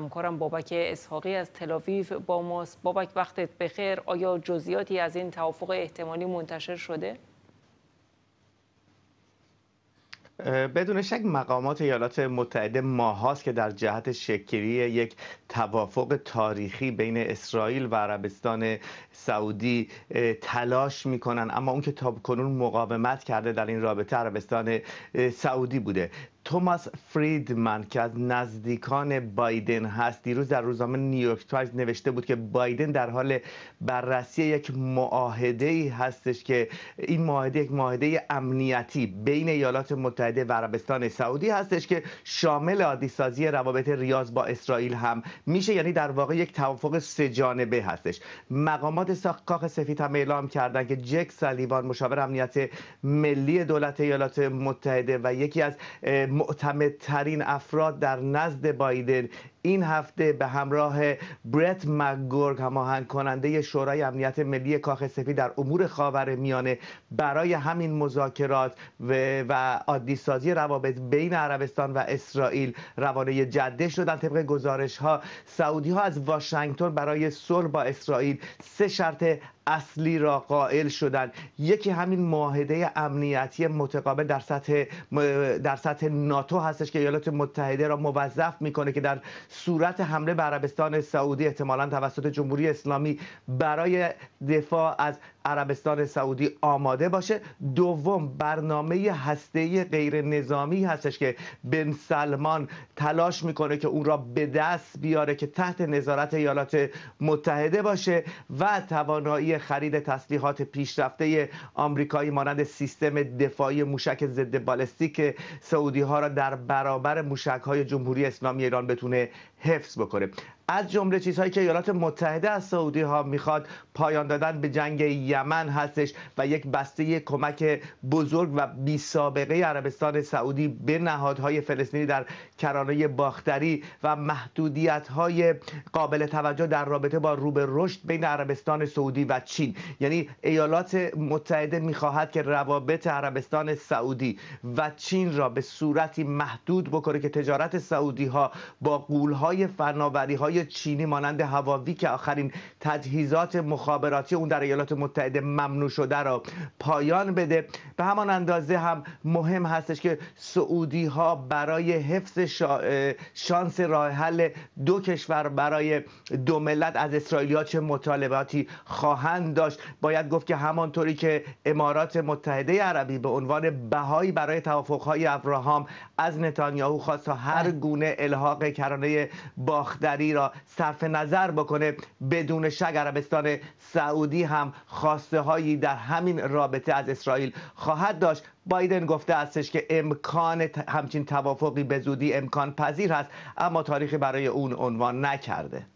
همکارم بابک اسحاقی از تلاویف با ماست بابک وقتت بخیر آیا جزیاتی از این توافق احتمالی منتشر شده؟ بدون شک مقامات ایالات متحده ماهاست که در جهت شکری یک توافق تاریخی بین اسرائیل و عربستان سعودی تلاش میکنن اما اون که تا کنون مقاومت کرده در این رابطه عربستان سعودی بوده توماس فریدمن که از نزدیکان بایدن هست دیروز در روزنامه نیویورک تایمز نوشته بود که بایدن در حال بررسی یک معاهده ای هستش که این معاهده یک معاهده امنیتی بین ایالات متحده و عربستان سعودی هستش که شامل عادی سازی روابط ریاض با اسرائیل هم میشه یعنی در واقع یک توافق سه جانبه هستش مقامات کاخ سفید هم اعلام کردن که جک سالیوان مشاور امنیت ملی دولت ایالات متحده و یکی از معتمدترین افراد در نزد بایدن این هفته به همراه برت مگورگ هماهنگ کننده شورای امنیت ملی کاخ سفید در امور خاور میانه برای همین مذاکرات و سازی روابط بین عربستان و اسرائیل روانه جده شدن طبق گزارش ها سعودی ها از واشنگتن برای صلح با اسرائیل سه شرط اصلی را قائل شدند یکی همین معاهده امنیتی متقابل در سطح در سطح ناتو هستش که ایالات متحده را موظف میکنه که در صورت حمله به عربستان سعودی احتمالا توسط جمهوری اسلامی برای دفاع از عربستان سعودی آماده باشه دوم برنامه هسته غیر نظامی هستش که بن سلمان تلاش میکنه که اون را به دست بیاره که تحت نظارت ایالات متحده باشه و توانایی خرید تسلیحات پیشرفته آمریکایی مانند سیستم دفاعی موشک ضد بالستیک سعودی ها را در برابر موشک های جمهوری اسلامی ایران بتونه حفظ بکنه از جمله چیزهایی که ایالات متحده از سعودی ها میخواد پایان دادن به جنگ یمن هستش و یک بسته کمک بزرگ و بی سابقه عربستان سعودی به نهادهای فلسطینی در کرانه باختری و محدودیت های قابل توجه در رابطه با روبه رشد بین عربستان سعودی و چین یعنی ایالات متحده میخواهد که روابط عربستان سعودی و چین را به صورتی محدود بکنه که تجارت سعودی ها با قولهای فناوری های چینی مانند هواوی که آخرین تجهیزات مخابراتی اون در ایالات متحده ممنوع شده را پایان بده به همان اندازه هم مهم هستش که سعودی ها برای حفظ شانس راه حل دو کشور برای دو ملت از اسرائیلیا چه مطالباتی خواهند داشت باید گفت که همانطوری که امارات متحده عربی به عنوان بهایی برای توافقهای ابراهام از نتانیاهو خواست تا هر بله. گونه الحاق کرانه باختری را صرف نظر بکنه بدون شک عربستان سعودی هم خواسته هایی در همین رابطه از اسرائیل خواهد داشت بایدن گفته استش که امکان همچین توافقی به زودی امکان پذیر هست اما تاریخ برای اون عنوان نکرده